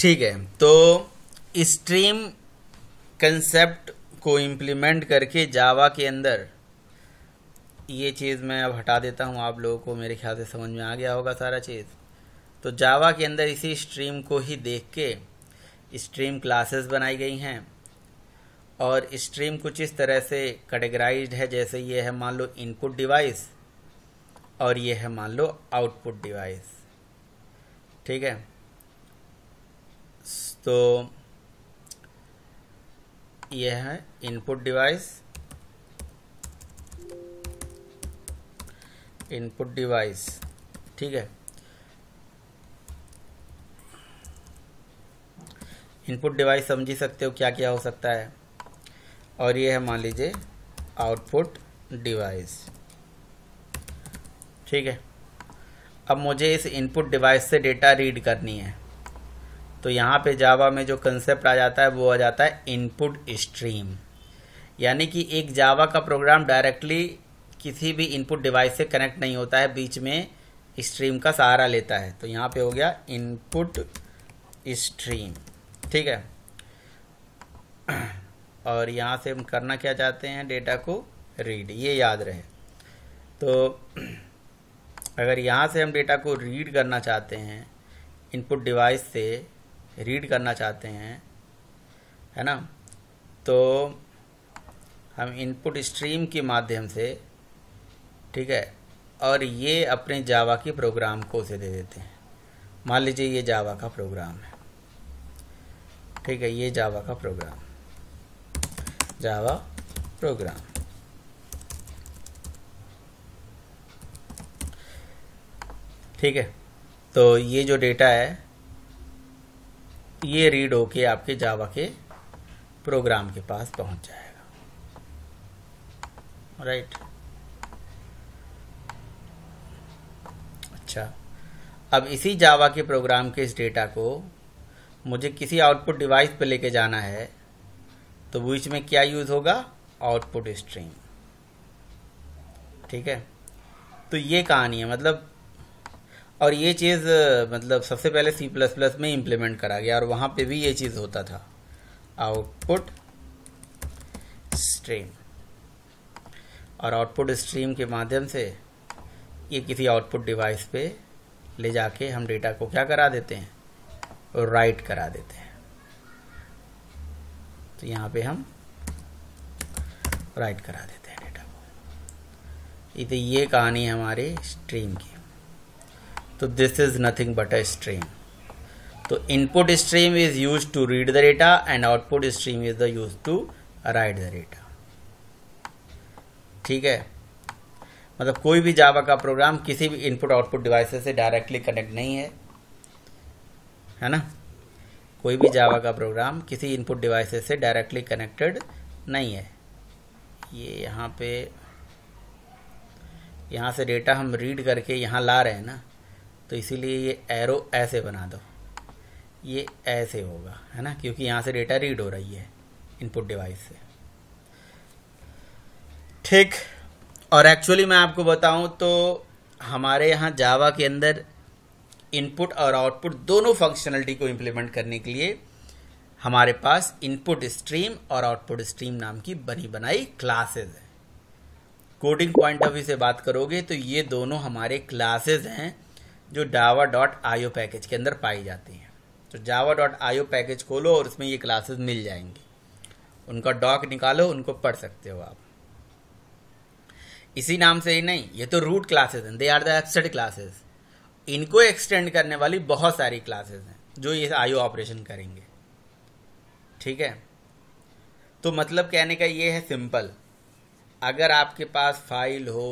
ठीक है तो स्ट्रीम कंसेप्ट को इम्प्लीमेंट करके जावा के अंदर ये चीज़ मैं अब हटा देता हूँ आप लोगों को मेरे ख्याल से समझ में आ गया होगा सारा चीज़ तो जावा के अंदर इसी स्ट्रीम को ही देख के स्ट्रीम क्लासेस बनाई गई हैं और स्ट्रीम कुछ इस तरह से कैटेगराइज है जैसे ये है मान लो इनपुट डिवाइस और ये है मान लो आउटपुट डिवाइस ठीक है तो ये है इनपुट डिवाइस इनपुट डिवाइस ठीक है इनपुट डिवाइस समझ ही सकते हो क्या क्या हो सकता है और ये है मान लीजिए आउटपुट डिवाइस ठीक है अब मुझे इस इनपुट डिवाइस से डेटा रीड करनी है तो यहाँ पे जावा में जो कंसेप्ट आ जाता है वो आ जाता है इनपुट स्ट्रीम यानी कि एक जावा का प्रोग्राम डायरेक्टली किसी भी इनपुट डिवाइस से कनेक्ट नहीं होता है बीच में स्ट्रीम का सहारा लेता है तो यहाँ पे हो गया इनपुट स्ट्रीम ठीक है और यहाँ से हम करना क्या चाहते हैं डेटा को रीड ये याद रहे तो अगर यहाँ से हम डेटा को रीड करना चाहते हैं इनपुट डिवाइस से रीड करना चाहते हैं है ना तो हम इनपुट स्ट्रीम के माध्यम से ठीक है और ये अपने जावा के प्रोग्राम को उसे दे देते हैं मान लीजिए ये जावा का प्रोग्राम है ठीक है ये जावा का प्रोग्राम जावा प्रोग्राम ठीक है तो ये जो डेटा है ये रीड होके आपके जावा के प्रोग्राम के पास पहुंच जाएगा राइट अच्छा अब इसी जावा के प्रोग्राम के इस डेटा को मुझे किसी आउटपुट डिवाइस पर लेके जाना है तो बीच में क्या यूज होगा आउटपुट स्ट्रीम ठीक है तो ये कहानी है मतलब और ये चीज़ मतलब सबसे पहले सी प्लस प्लस में इंप्लीमेंट करा गया और वहां पे भी ये चीज़ होता था आउटपुट स्ट्रीम और आउटपुट स्ट्रीम के माध्यम से ये किसी आउटपुट डिवाइस पे ले जाके हम डेटा को क्या करा देते हैं और राइट करा देते हैं तो यहाँ पे हम राइट करा देते हैं डेटा को ये कहानी है हमारी स्ट्रीम की तो this is nothing but a stream तो input stream is use to read the data and output stream is the use to write the data ठीक है मतलब कोई भी जावा का प्रोग्राम किसी भी इनपुट आउटपुट डिवाइस से डायरेक्टली कनेक्ट नहीं है है ना कोई भी जावा का प्रोग्राम किसी इनपुट डिवाइस से डायरेक्टली कनेक्टेड नहीं है ये यहाँ पे यहाँ से डेटा हम रीड करके यहाँ ला रहे हैं ना तो इसीलिए ये एरो ऐसे बना दो ये ऐसे होगा है ना क्योंकि यहाँ से डेटा रीड हो रही है इनपुट डिवाइस से ठीक और एक्चुअली मैं आपको बताऊं तो हमारे यहाँ जावा के अंदर इनपुट और आउटपुट दोनों फंक्शनलिटी को इम्प्लीमेंट करने के लिए हमारे पास इनपुट स्ट्रीम और आउटपुट स्ट्रीम नाम की बनी बनाई क्लासेस हैं कोडिंग पॉइंट ऑफ व्यू से बात करोगे तो ये दोनों हमारे क्लासेस हैं जो डावा डॉट आयो पैकेज के अंदर पाई जाती हैं तो जावा डॉट आयो पैकेज खोलो और उसमें ये क्लासेस मिल जाएंगी उनका डॉक निकालो उनको पढ़ सकते हो आप इसी नाम से ही नहीं ये तो रूट क्लासेस हैं they are the extended classes इनको एक्सटेंड करने वाली बहुत सारी क्लासेस हैं जो ये आयो ऑपरेशन करेंगे ठीक है तो मतलब कहने का ये है सिंपल अगर आपके पास फाइल हो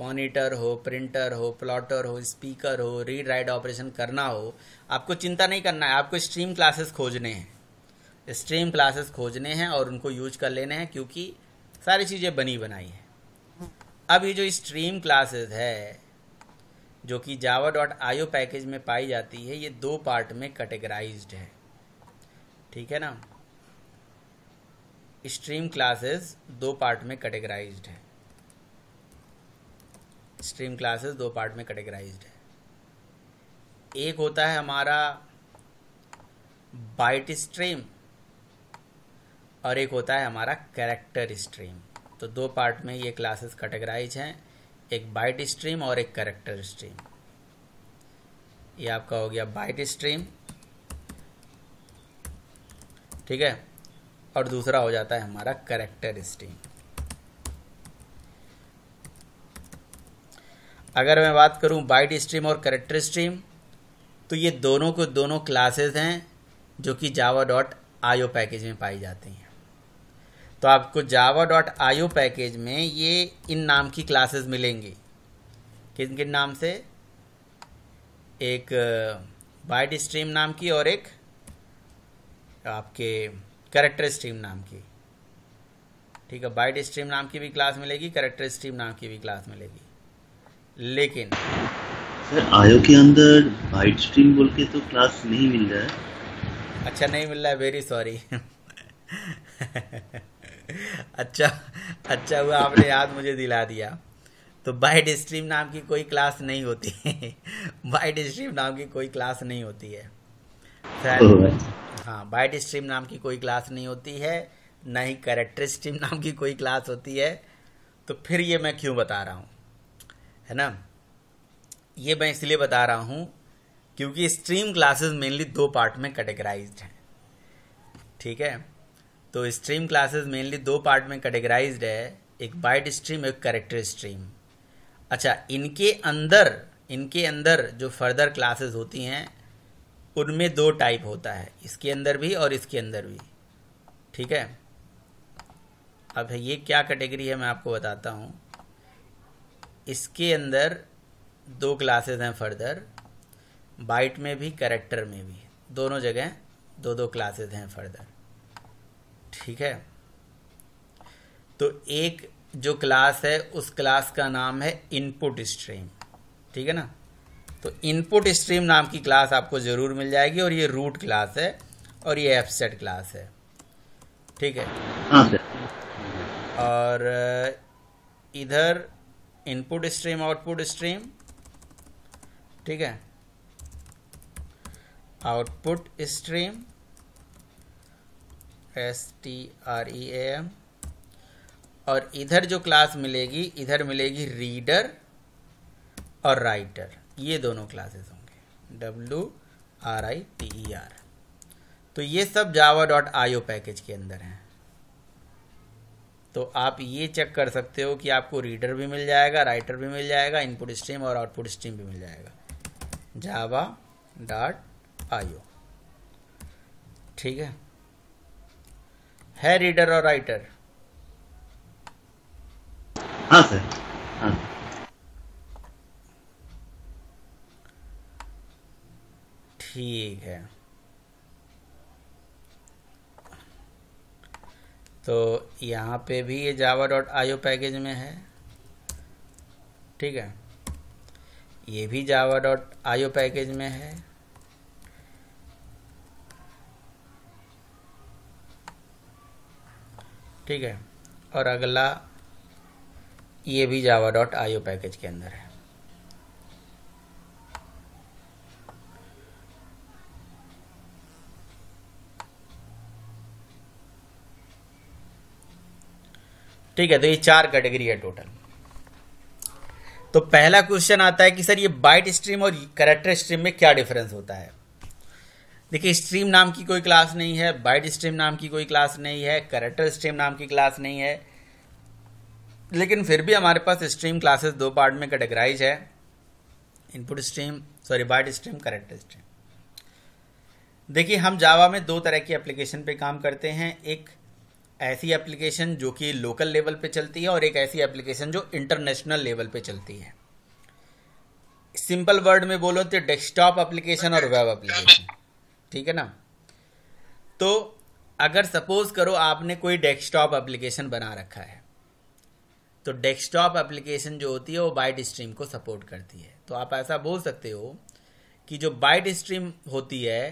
मॉनिटर हो प्रिंटर हो प्लॉटर हो स्पीकर हो रीड राइट ऑपरेशन करना हो आपको चिंता नहीं करना है आपको स्ट्रीम क्लासेस खोजने हैं स्ट्रीम क्लासेस खोजने हैं और उनको यूज कर लेने हैं क्योंकि सारी चीज़ें बनी बनाई हैं अब ये जो स्ट्रीम क्लासेस है जो कि जावा डॉट आईओ पैकेज में पाई जाती है ये दो पार्ट में कैटेगराइज है ठीक है ना स्ट्रीम क्लासेस दो पार्ट में कैटेगराइज है स्ट्रीम क्लासेस दो पार्ट में कैटेगराइज है एक होता है हमारा बाइट स्ट्रीम और एक होता है हमारा कैरेक्टर स्ट्रीम तो दो पार्ट में ये क्लासेस कैटेगराइज हैं एक बाइट स्ट्रीम और एक कैरेक्टर स्ट्रीम ये आपका हो गया बाइट स्ट्रीम ठीक है और दूसरा हो जाता है हमारा करेक्टर स्ट्रीम अगर मैं बात करूँ बाइट स्ट्रीम और करेक्टर स्ट्रीम तो ये दोनों को दोनों क्लासेस हैं जो कि जावा डॉट आयो पैकेज में पाई जाती हैं तो आपको जावा डॉट आयो पैकेज में ये इन नाम की क्लासेस मिलेंगी किन किन नाम से एक बाइट uh, स्ट्रीम नाम की और एक आपके करेक्टर स्ट्रीम नाम की ठीक है बाइट स्ट्रीम नाम की भी क्लास मिलेगी करेक्टर स्ट्रीम नाम की भी क्लास मिलेगी लेकिन सर आयो के अंदर वाइट स्ट्रीम बोल के तो क्लास नहीं मिल रहा है अच्छा नहीं मिल रहा है वेरी सॉरी अच्छा अच्छा हुआ आपने याद मुझे दिला दिया तो बाइड स्ट्रीम नाम की कोई क्लास नहीं होती है वाइट हाँ, स्ट्रीम नाम की कोई क्लास नहीं होती है सर हाँ वाइट स्ट्रीम नाम की कोई क्लास नहीं होती है ना ही करेक्टर स्ट्रीम नाम की कोई क्लास होती है तो फिर ये मैं क्यों बता रहा हूँ है ना ये मैं इसलिए बता रहा हूँ क्योंकि स्ट्रीम क्लासेस मेनली दो पार्ट में कैटेगराइज हैं ठीक है तो स्ट्रीम क्लासेस मेनली दो पार्ट में कैटेगराइज है एक बाइट स्ट्रीम एक करेक्टर स्ट्रीम अच्छा इनके अंदर इनके अंदर जो फर्दर क्लासेस होती हैं उनमें दो टाइप होता है इसके अंदर भी और इसके अंदर भी ठीक है अब ये क्या कैटेगरी है मैं आपको बताता हूँ इसके अंदर दो क्लासेस हैं फर्दर बाइट में भी करेक्टर में भी दोनों जगह दो दो क्लासेस हैं फर्दर ठीक है तो एक जो क्लास है उस क्लास का नाम है इनपुट स्ट्रीम ठीक है ना तो इनपुट स्ट्रीम नाम की क्लास आपको ज़रूर मिल जाएगी और ये रूट क्लास है और ये एफसेट क्लास है ठीक है हाँ, और इधर इनपुट स्ट्रीम आउटपुट स्ट्रीम ठीक है output stream S T R E M और इधर जो क्लास मिलेगी इधर मिलेगी रीडर और राइटर ये दोनों क्लासेस होंगे W R I T E R तो ये सब जावा डॉट आईओ पैकेज के अंदर हैं तो आप ये चेक कर सकते हो कि आपको रीडर भी मिल जाएगा राइटर भी मिल जाएगा इनपुट स्ट्रीम और आउटपुट स्ट्रीम भी मिल जाएगा जावा डॉट आईओ ठीक है है रीडर और राइटर हाँ सर हाँ। ठीक है तो यहाँ पे भी ये जावा डॉट आईओ पैकेज में है ठीक है ये भी जावा डॉट आईओ पैकेज में है ठीक है और अगला ये भी जावा डॉट आईओ पैकेज के अंदर है ठीक है तो ये चार कैटेगरी है टोटल तो पहला क्वेश्चन आता है कि सर ये बाइट स्ट्रीम और करेक्टर स्ट्रीम में क्या डिफरेंस होता है देखिए स्ट्रीम नाम की कोई क्लास नहीं है बाइट स्ट्रीम नाम की कोई क्लास नहीं है करेक्टर स्ट्रीम नाम की क्लास नहीं है लेकिन फिर भी हमारे पास स्ट्रीम क्लासेस दो पार्ट में कैटेगराइज है input stream sorry byte stream character stream देखिए हम जावा में दो तरह की एप्लीकेशन पे काम करते हैं एक ऐसी एप्लीकेशन जो कि लोकल लेवल पे चलती है और एक ऐसी एप्लीकेशन जो इंटरनेशनल लेवल पे चलती है सिंपल वर्ड में बोलो तो डेस्कटॉप एप्लीकेशन और वेब एप्लीकेशन ठीक है ना तो अगर सपोज करो आपने कोई डेस्कटॉप एप्लीकेशन बना रखा है तो डेस्कटॉप एप्लीकेशन जो होती है वो बाइट स्ट्रीम को सपोर्ट करती है तो आप ऐसा बोल सकते हो कि जो बाइट स्ट्रीम होती है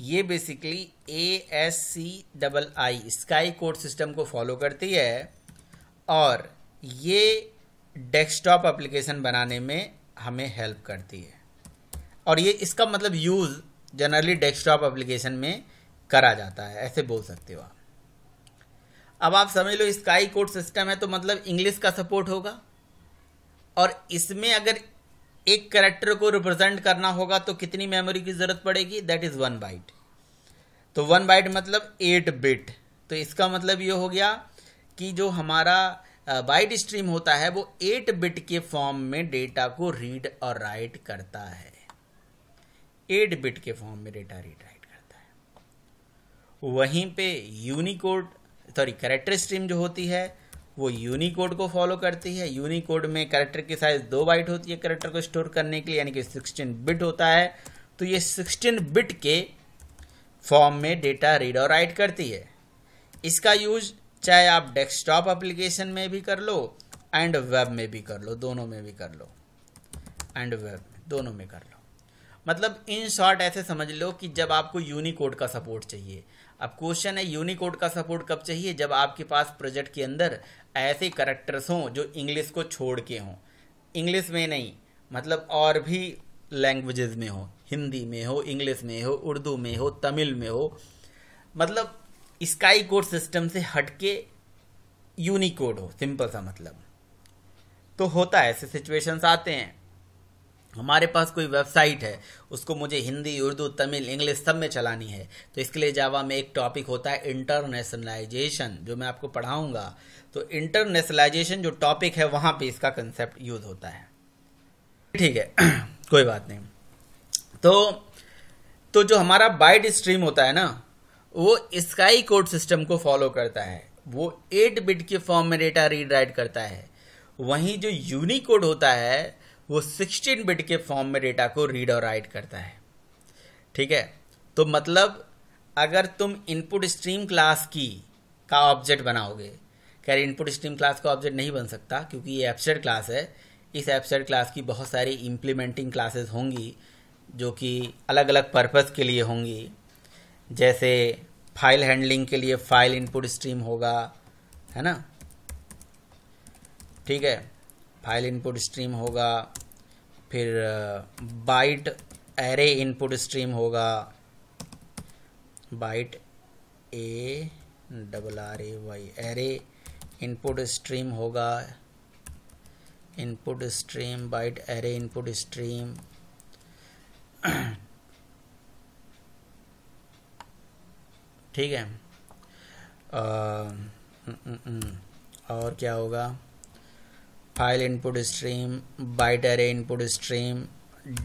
ये basically A S C double I ASCII code system को फॉलो करती है और ये डेस्कटॉप एप्लीकेशन बनाने में हमें हेल्प करती है और ये इसका मतलब यूज़ जनरली डेस्कटॉप एप्लीकेशन में करा जाता है ऐसे बोल सकते हो आप अब आप समझ लो स्काई कोड सिस्टम है तो मतलब इंग्लिश का सपोर्ट होगा और इसमें अगर एक करेक्टर को रिप्रेजेंट करना होगा तो कितनी मेमोरी की जरूरत पड़ेगी दैट इज वन बाइट तो वन बाइट मतलब एट बिट तो इसका मतलब ये हो गया कि जो हमारा बाइट स्ट्रीम होता है वो एट बिट के फॉर्म में डेटा को रीड और राइट करता है एट बिट के फॉर्म में डेटा रीड राइट करता है वहीं पे यूनिकोड सॉरी करेक्टर स्ट्रीम जो होती है वो यूनिकोड को फॉलो करती है यूनिकोड में करेक्टर की साइज दो बाइट होती है करेक्टर को स्टोर करने के लिए यानी कि सिक्सटीन बिट होता है तो ये सिक्सटीन बिट के फॉर्म में डेटा रीड और राइट करती है इसका यूज चाहे आप डेस्कटॉप एप्लीकेशन में भी कर लो एंड वेब में भी कर लो दोनों में भी कर लो एंड वेब दोनों में कर लो मतलब इन शॉर्ट ऐसे समझ लो कि जब आपको यूनिकोड का सपोर्ट चाहिए अब क्वेश्चन है यूनिकोड का सपोर्ट कब चाहिए जब आपके पास प्रोजेक्ट के अंदर ऐसे करेक्टर्स हों जो इंग्लिश को छोड़ के हों इंग्लिश में नहीं मतलब और भी लैंग्वेजेस में हो हिंदी में हो इंग्लिश में हो उर्दू में हो तमिल में हो मतलब स्काई कोड सिस्टम से हटके यूनिकोड हो सिंपल सा मतलब तो होता है ऐसे सिचुएशंस आते हैं हमारे पास कोई वेबसाइट है उसको मुझे हिंदी उर्दू तमिल इंग्लिश सब में चलानी है तो इसके लिए जावा में एक टॉपिक होता है इंटरनेशनलाइजेशन जो मैं आपको पढ़ाऊंगा तो इंटरनेशनलाइजेशन जो टॉपिक है वहां पे इसका कंसेप्ट यूज होता है ठीक है कोई बात नहीं तो तो जो हमारा बाइट स्ट्रीम होता है ना वो स्काई कोड सिस्टम को फॉलो करता है वो एट बिट के फॉर्म में डेटा रीड राइट करता है वहीं जो यूनिकोड होता है वो 16 बिट के फॉर्म में डेटा को रीड और राइट करता है ठीक है तो मतलब अगर तुम इनपुट स्ट्रीम क्लास की का ऑब्जेक्ट बनाओगे खैर इनपुट स्ट्रीम क्लास का ऑब्जेक्ट नहीं बन सकता क्योंकि ये एब्सर्ड क्लास है इस एब्सर्ड क्लास की बहुत सारी इम्प्लीमेंटिंग क्लासेस होंगी जो कि अलग अलग पर्पस के लिए होंगी जैसे फाइल हैंडलिंग के लिए फाइल इनपुट स्ट्रीम होगा है ना ठीक है फाइल इनपुट स्ट्रीम होगा फिर बाइट एरे इनपुट स्ट्रीम होगा byte A double R A Y array input stream होगा input stream byte array input stream ठीक है आ, न, न, न, और क्या होगा file input stream byte array input stream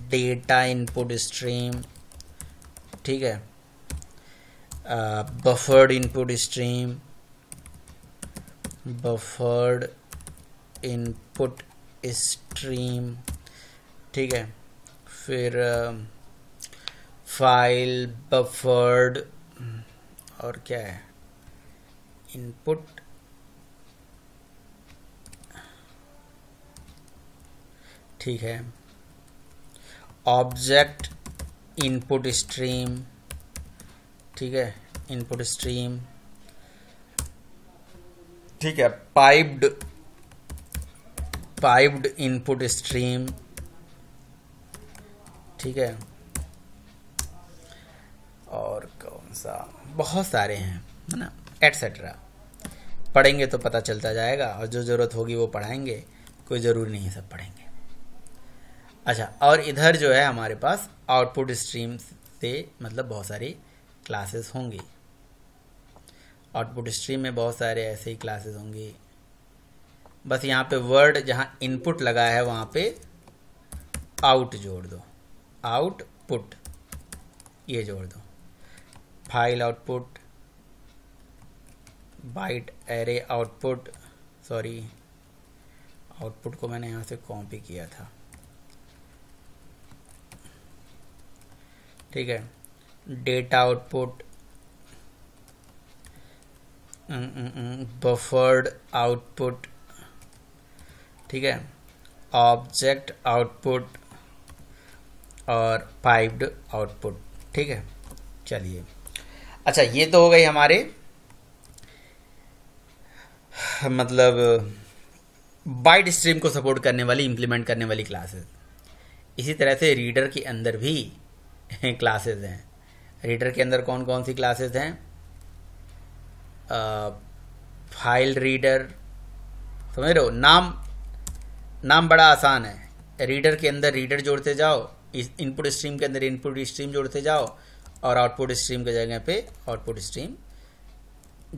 data input stream ठीक है buffered input stream buffered input stream ठीक है फिर फाइल बफर्ड और क्या है इनपुट ठीक है ऑब्जेक्ट इनपुट स्ट्रीम ठीक है इनपुट स्ट्रीम ठीक है पाइप्ड पाइप्ड इनपुट स्ट्रीम ठीक है और कौन सा बहुत सारे हैं है ना एटसेट्रा पढ़ेंगे तो पता चलता जाएगा और जो ज़रूरत होगी वो पढ़ाएंगे कोई ज़रूरी नहीं है सब पढ़ेंगे अच्छा और इधर जो है हमारे पास आउटपुट स्ट्रीम से मतलब बहुत सारी क्लासेस होंगी आउटपुट स्ट्रीम में बहुत सारे ऐसे ही क्लासेस होंगी बस यहाँ पे वर्ड जहाँ इनपुट लगा है वहाँ पे आउट जोड़ दो आउटपुट ये जोड़ दो file output byte array output sorry output को मैंने यहाँ से कॉपी किया था ठीक है डेटा आउटपुट बफर्ड आउटपुट ठीक है ऑब्जेक्ट आउटपुट और पाइप्ड आउटपुट ठीक है चलिए अच्छा ये तो हो गई हमारे मतलब बाइट स्ट्रीम को सपोर्ट करने वाली इंप्लीमेंट करने वाली क्लासेस इसी तरह से रीडर के अंदर भी क्लासेज हैं रीडर के अंदर कौन कौन सी क्लासेज हैं फाइल रीडर समझ रहे हो नाम नाम बड़ा आसान है रीडर के अंदर रीडर जोड़ते जाओ इनपुट स्ट्रीम के अंदर इनपुट स्ट्रीम जोड़ते जाओ और आउटपुट स्ट्रीम के जगह पे आउटपुट स्ट्रीम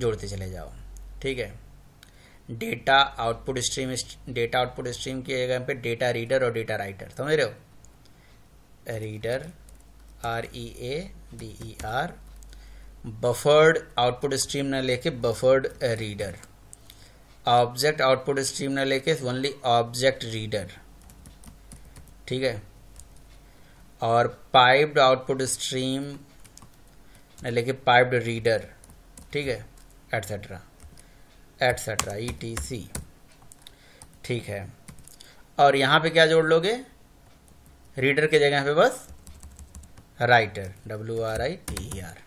जोड़ते चले जाओ ठीक है data output stream data output stream की जगह पे डेटा रीडर और डेटा राइटर समझ रहे हो reader R E A D E R buffered output stream ना लेके buffered reader object output stream ना लेके ओनली ऑब्जेक्ट रीडर ठीक है और पाइप्ड आउटपुट स्ट्रीम ना लेके पाइप्ड रीडर ठीक है etcetera etcetera E T C ठीक है और यहां पे क्या जोड़ लोगे रीडर के जगह पे बस writer W R I E R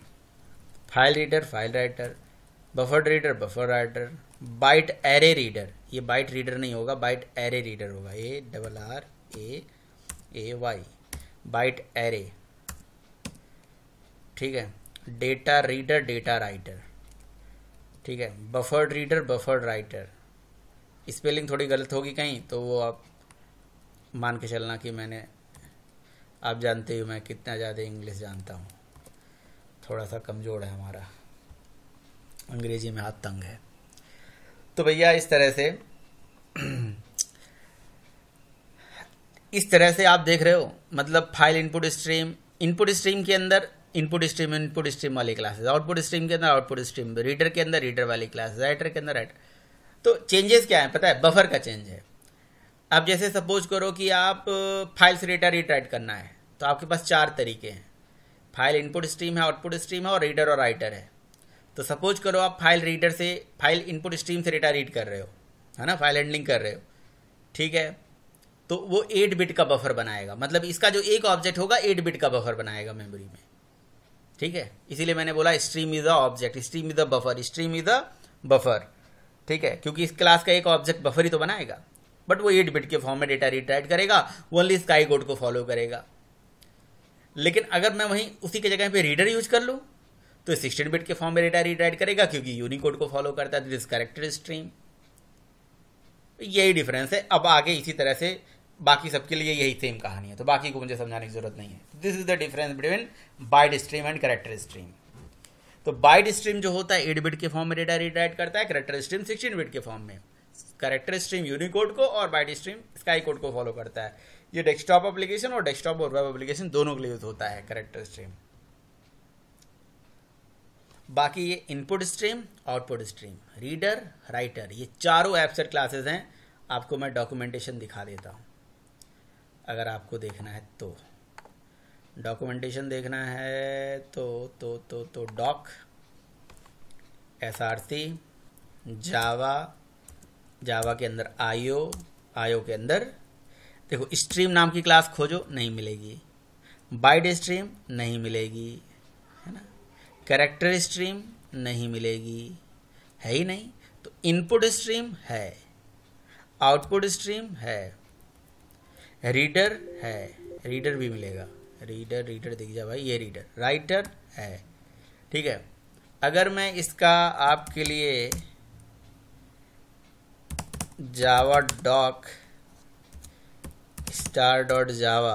file reader file writer buffer reader buffer writer byte array reader ये बाइट रीडर नहीं होगा बाइट एरे रीडर होगा A double R A A Y byte array ठीक है डेटा रीडर डेटा राइटर ठीक है buffered reader buffered writer spelling थोड़ी गलत होगी कहीं तो वो आप मान के चलना कि मैंने आप जानते हो मैं कितना ज़्यादा इंग्लिश जानता हूँ थोड़ा सा कमज़ोर है हमारा अंग्रेजी में हाथ तंग है तो भैया इस तरह से इस तरह से आप देख रहे हो मतलब file input stream input stream के अंदर इनपुट स्ट्रीम इनपुट स्ट्रीम वाली क्लासेस आउटपुट स्ट्रीम के अंदर आउटपुट स्ट्रीम रीडर के अंदर रीडर वाली क्लासेस राइटर के अंदर राइटर तो चेंजेस क्या है पता है बफर का चेंज है अब जैसे सपोज करो कि आप फाइल से डेटा रीड राइट करना है तो आपके पास चार तरीके हैं फाइल इनपुट स्ट्रीम है आउटपुट स्ट्रीम है और रीडर और राइटर है तो सपोज करो आप फाइल रीडर से फाइल इनपुट स्ट्रीम से डेटा रीड कर रहे हो है ना फाइल हैंडलिंग कर रहे हो ठीक है तो वो एट बिट का बफर बनाएगा मतलब इसका जो एक ऑब्जेक्ट होगा एट बिट का बफर बनाएगा मेमोरी में ठीक है इसीलिए मैंने बोला stream is the object stream is the buffer stream is the buffer ठीक है क्योंकि इस क्लास का एक ऑब्जेक्ट बफर ही तो बनाएगा बट वो एट बिट के फॉर्म में डेटा रिट्राइट करेगा वो ओनली स्काई कोड को फॉलो करेगा लेकिन अगर मैं वहीं उसी की जगह पे रीडर यूज कर लूँ तो सिक्सटीन बिट के फॉर्म में डेटा रिट्राइट करेगा क्योंकि यूनिकोड को फॉलो करता है दिस करेक्टर स्ट्रीम यही डिफरेंस है अब आगे इसी तरह से बाकी सबके लिए यही सेम कहानी है तो बाकी को मुझे समझाने की जरूरत नहीं है this is the difference between byte stream and character stream तो बाइट स्ट्रीम जो होता है एट बिट के फॉर्म में डेटा रिट्राइट करता है करेक्टर स्ट्रीम सिक्सटीन बिट के फॉर्म में करेक्टर स्ट्रीम यूनिकोड को और बाइट स्ट्रीम स्काई कोड को फॉलो करता है ये डेस्कटॉप एप्लीकेशन और डेस्कटॉप और वेब एप्लीकेशन दोनों के लिए यूज होता है करेक्टर स्ट्रीम बाकी ये input stream output stream reader writer ये चारों एपसेट क्लासेस हैं आपको मैं डॉक्यूमेंटेशन दिखा देता हूँ अगर आपको देखना है तो डॉक्यूमेंटेशन देखना है तो तो तो तो doc S R C Java Java के अंदर आईओ आईओ के अंदर देखो स्ट्रीम नाम की क्लास खोजो नहीं मिलेगी बाइड स्ट्रीम नहीं मिलेगी है ना कैरेक्टर स्ट्रीम नहीं मिलेगी है ही नहीं तो इनपुट स्ट्रीम है आउटपुट स्ट्रीम है रीडर है रीडर भी मिलेगा रीडर रीडर देख जा भाई ये रीडर राइटर है ठीक है अगर मैं इसका आपके लिए Java doc star dot Java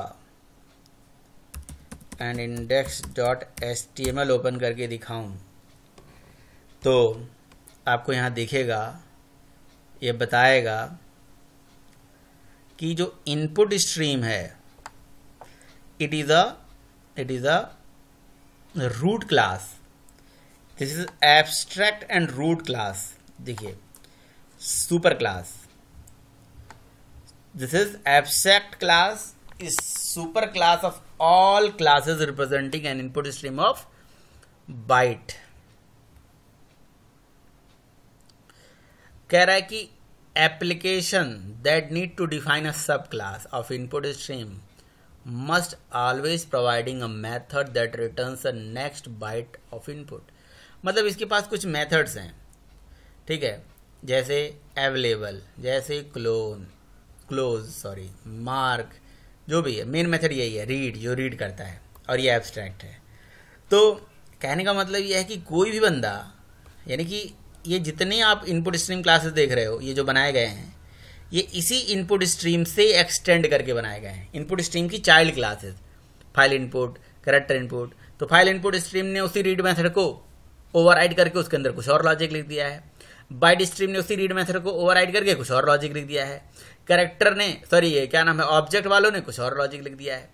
and index dot S T M L open करके दिखाऊं तो आपको यहाँ दिखेगा ये बताएगा कि जो इनपुट स्ट्रीम है it is a it is a root class this is abstract and root class देखिए super class this is abstract class is super class of all classes representing an input stream of byte कह रहा है कि application that need to define a sub class of input stream must always providing a method that returns a next byte of input मतलब इसके पास कुछ methods हैं ठीक है जैसे एवेलेबल जैसे क्लोन क्लोज सॉरी मार्क जो भी है मेन मेथड यही है रीड जो रीड करता है और ये एब्स्ट्रैक्ट है तो कहने का मतलब यह है कि कोई भी बंदा यानी कि ये जितने आप इनपुट स्ट्रीम क्लासेस देख रहे हो ये जो बनाए गए हैं ये इसी इनपुट स्ट्रीम से एक्सटेंड करके बनाए गए हैं इनपुट स्ट्रीम की child classes file input character input तो फाइल इनपुट स्ट्रीम ने उसी रीड मेथड को ओवर करके उसके अंदर कुछ और लॉजिक लिख दिया है बाइट स्ट्रीम ने उसी रीड मेथड को ओवर करके कुछ और लॉजिक लिख दिया है करेक्टर ने सॉरी ये क्या नाम है ऑब्जेक्ट वालों ने कुछ और लॉजिक लिख दिया है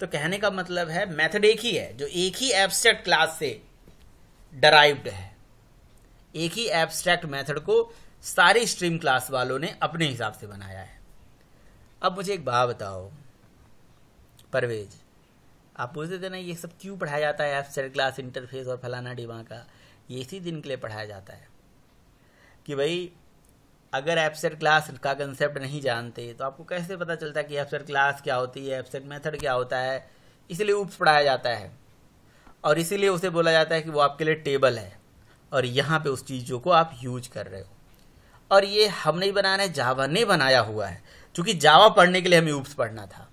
तो कहने का मतलब है मेथड एक ही है जो एक ही एब्स्ट्रैक्ट क्लास से डराइव्ड है एक ही एब्स्ट्रैक्ट मेथड को सारी स्ट्रीम क्लास वालों ने अपने हिसाब से बनाया है अब मुझे एक बात बताओ परवेज आप पूछते थे ना ये सब क्यों पढ़ाया जाता है एब्स्ट्रैक्ट क्लास इंटरफेस और फलाना डिमा का ये इसी दिन के लिए पढ़ाया जाता है कि भाई अगर एप्सर क्लास का कंसेप्ट नहीं जानते तो आपको कैसे पता चलता है कि एप्सर क्लास क्या होती है एब्सेट मेथड क्या होता है इसलिए ऊप्स पढ़ाया जाता है और इसीलिए उसे बोला जाता है कि वो आपके लिए टेबल है और यहाँ पे उस चीज़ों को आप यूज कर रहे हो और ये हम नहीं बना रहे जावा ने बनाया हुआ है क्योंकि जावा पढ़ने के लिए हमें ऊप्स पढ़ना था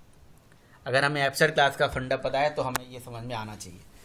अगर हमें एप्सर क्लास का फंडा पता है तो हमें ये समझ में आना चाहिए